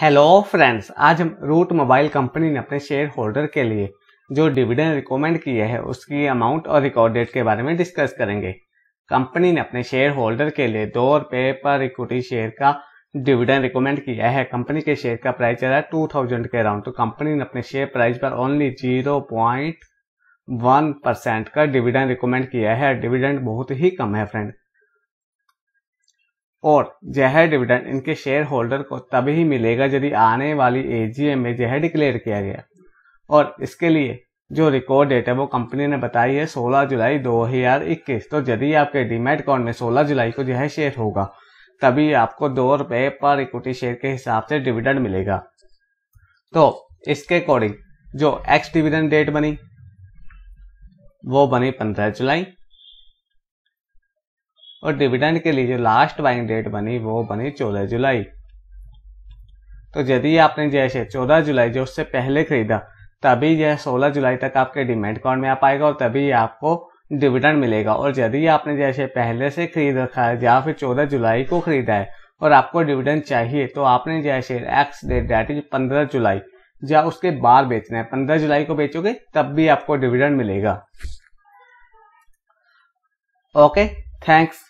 hello friends आज हम root mobile company ने अपने शेयर होल्डर के लिए जो डिविडेंड रिकमेंड किए है उसकी अमाउंट और रिकॉर्ड डेट के बारे में डिस्कस करेंगे कंपनी ने अपने शेयर होल्डर के लिए दो रुपये पर इक्विटी शेयर का डिविडेंड रिकमेंड किया है कंपनी के शेयर का प्राइस चला टू थाउजेंड के अराउंड तो कंपनी ने अपने शेयर प्राइस पर only zero point one percent का डिविडेंड रिकमेंड किया है डिविडेंड बहुत ही कम है फ्रेंड और जहर डिविडेंड इनके शेयर होल्डर को तभी ही मिलेगा यदि आने वाली एजीएम में जहर डिक्लेयर किया गया और इसके लिए जो रिकॉर्ड डेट है वो कंपनी ने बताई है 16 जुलाई 2021 तो यदि आपके डीमेट अकाउंट में 16 जुलाई को जहर शेयर होगा तभी आपको दो रुपए पर इक्विटी शेयर के हिसाब से डिविडेंड मिलेगा तो इसके अकॉर्डिंग जो एक्स डिविडेंड डेट बनी वो बनी पंद्रह जुलाई और डिविडेंड के लिए जो लास्ट बाइंग डेट बनी वो बनी चौदह जुलाई तो यदि आपने जैसे चौदह जुलाई जो उससे पहले खरीदा तभी यह सोलह जुलाई तक आपके डिमेंट अकाउंट में आ पाएगा और तभी आपको डिविडेंड मिलेगा और यदि आपने जैसे पहले से खरीद रखा है या फिर चौदह जुलाई को खरीदा है और आपको डिविडेंड चाहिए तो आपने जैसे एक्स डेट डेट इज पंद्रह जुलाई या उसके बाद बेचना है पंद्रह जुलाई को बेचोगे तब भी आपको डिविडेंड मिलेगा ओके थैंक्स